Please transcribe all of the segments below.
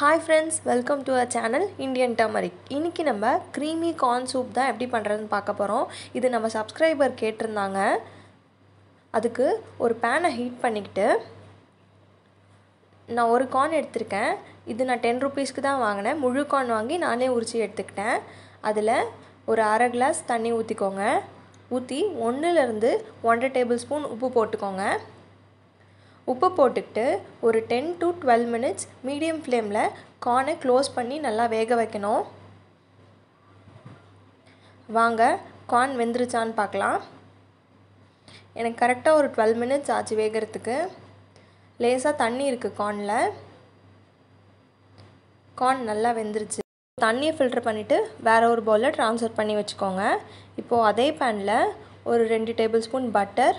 hi friends welcome to a channel Indian turmeric இன்றைக்கி நம்ம creamy corn soup தான் எப்படி பண்ணுறதுன்னு பார்க்க போகிறோம் இது நம்ம சப்ஸ்கிரைபர் கேட்டிருந்தாங்க அதுக்கு ஒரு பேனை ஹீட் பண்ணிக்கிட்டு நான் ஒரு கார்ன் எடுத்திருக்கேன் இது நான் டென் ருபீஸ்க்கு தான் வாங்கினேன் முழு கார்ன் வாங்கி நானே உரித்து எடுத்துக்கிட்டேன் அதில் ஒரு அரை கிளாஸ் தண்ணி ஊற்றிக்கோங்க ஊற்றி ஒன்றுலேருந்து ஒன்றரை டேபிள் ஸ்பூன் உப்பு போட்டுக்கோங்க உப்பு போட்டுக்கிட்டு ஒரு ten to twelve minutes medium ஃப்ளேமில் கார்னை க்ளோஸ் பண்ணி நல்லா வேக வைக்கணும் வாங்க கார்ன் வெந்துருச்சான்னு பார்க்கலாம் எனக்கு கரெக்டாக ஒரு டுவெல் மினிட்ஸ் ஆச்சு வேகிறதுக்கு லேசாக தண்ணி இருக்குது கார்னில் கார்ன் நல்லா வெந்துருச்சு தண்ணியை ஃபில்டர் பண்ணிவிட்டு வேறு ஒரு பவுலில் ட்ரான்ஸ்ஃபர் பண்ணி வச்சுக்கோங்க இப்போது அதே பேனில் ஒரு ரெண்டு டேபிள் ஸ்பூன் பட்டர்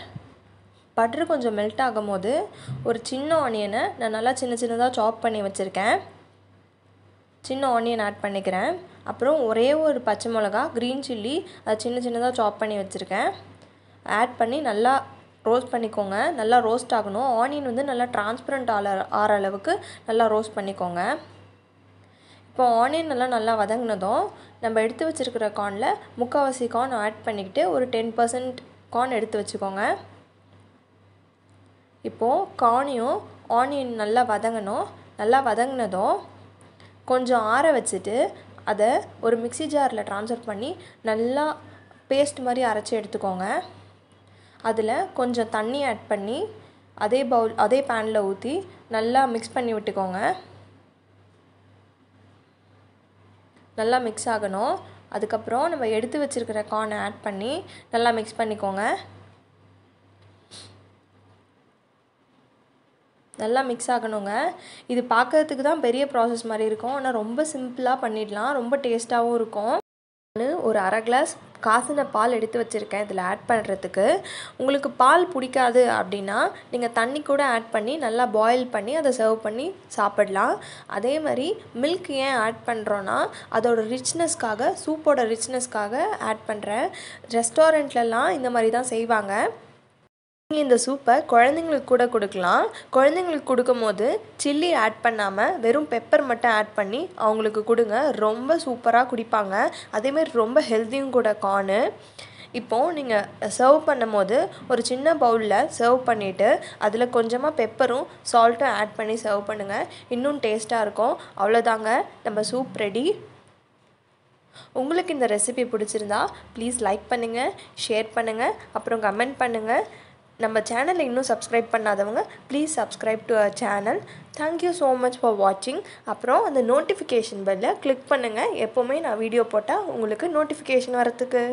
பட்டர் கொஞ்சம் மெல்ட் ஆகும் போது ஒரு சின்ன ஆனியனை நான் நல்லா சின்ன சின்னதாக சாப் பண்ணி வச்சுருக்கேன் சின்ன ஆனியன் ஆட் பண்ணிக்கிறேன் அப்புறம் ஒரே ஒரு பச்சை மிளகா க்ரீன் சில்லி அதை சின்ன சின்னதாக சாப் பண்ணி வச்சுருக்கேன் ஆட் பண்ணி நல்லா ரோஸ்ட் பண்ணிக்கோங்க நல்லா ரோஸ்ட் ஆகணும் ஆனியன் வந்து நல்லா டிரான்ஸ்பரண்ட் ஆல ஆகிற அளவுக்கு நல்லா ரோஸ்ட் பண்ணிக்கோங்க இப்போ ஆனியன் எல்லாம் நல்லா வதங்கினதும் நம்ம எடுத்து வச்சுருக்கிற கார்னில் முக்கால்வாசி கார்ன் ஆட் பண்ணிக்கிட்டு ஒரு டென் பர்சன்ட் கார்ன் எடுத்து வச்சுக்கோங்க இப்போது கார்னையும் ஆனியன் நல்லா வதங்கணும் நல்லா வதங்கினதும் கொஞ்சம் ஆற வச்சுட்டு அதை ஒரு மிக்ஸி ஜாரில் ட்ரான்ஸ்ஃபர் பண்ணி நல்லா பேஸ்ட் மாதிரி அரைச்சி எடுத்துக்கோங்க அதில் கொஞ்சம் தண்ணி ஆட் பண்ணி அதே பவுல் அதே பேனில் ஊற்றி நல்லா மிக்ஸ் பண்ணி விட்டுக்கோங்க நல்லா மிக்ஸ் ஆகணும் அதுக்கப்புறம் நம்ம எடுத்து வச்சுருக்கிற கார்னை ஆட் பண்ணி நல்லா மிக்ஸ் பண்ணிக்கோங்க நல்லா மிக்ஸ் ஆகணுங்க இது பார்க்கறதுக்கு தான் பெரிய ப்ராசஸ் மாதிரி இருக்கும் ஆனால் ரொம்ப சிம்பிளாக பண்ணிடலாம் ரொம்ப டேஸ்ட்டாகவும் இருக்கும் நான் ஒரு அரை கிளாஸ் காசின பால் எடுத்து வச்சுருக்கேன் இதில் ஆட் பண்ணுறதுக்கு உங்களுக்கு பால் பிடிக்காது அப்படின்னா நீங்கள் தண்ணி கூட ஆட் பண்ணி நல்லா பாயில் பண்ணி அதை சர்வ் பண்ணி சாப்பிடலாம் அதே மாதிரி மில்க் ஏன் ஆட் பண்ணுறோன்னா அதோட ரிச்னஸ்க்காக சூப்போட ரிச்னஸ்க்காக ஆட் பண்ணுறேன் ரெஸ்டாரண்ட்லலாம் இந்த மாதிரி தான் செய்வாங்க நீங்கள் இந்த சூப்பை குழந்தைங்களுக்கு கூட கொடுக்கலாம் குழந்தைங்களுக்கு கொடுக்கும் போது சில்லி ஆட் பண்ணாமல் வெறும் பெப்பர் மட்டும் ஆட் பண்ணி அவங்களுக்கு கொடுங்க ரொம்ப சூப்பராக குடிப்பாங்க அதேமாரி ரொம்ப ஹெல்த்தியும் கூட கானு இப்போது நீங்கள் சர்வ் பண்ணும் போது ஒரு சின்ன பவுலில் சர்வ் பண்ணிவிட்டு அதில் கொஞ்சமாக பெப்பரும் சால்ட்டும் ஆட் பண்ணி சர்வ் பண்ணுங்கள் இன்னும் டேஸ்ட்டாக இருக்கும் அவ்வளோதாங்க நம்ம சூப் ரெடி உங்களுக்கு இந்த ரெசிபி பிடிச்சிருந்தா ப்ளீஸ் லைக் பண்ணுங்கள் ஷேர் பண்ணுங்கள் அப்புறம் கமெண்ட் பண்ணுங்கள் நம்ம சேனலை இன்னும் சப்ஸ்கிரைப் பண்ணாதவங்க please subscribe to our channel thank you so much for வாட்சிங் அப்புறம் அந்த நோட்டிஃபிகேஷன் பெல்லில் கிளிக் பண்ணுங்கள் எப்போவுமே நான் வீடியோ போட்டால் உங்களுக்கு நோட்டிஃபிகேஷன் வரத்துக்கு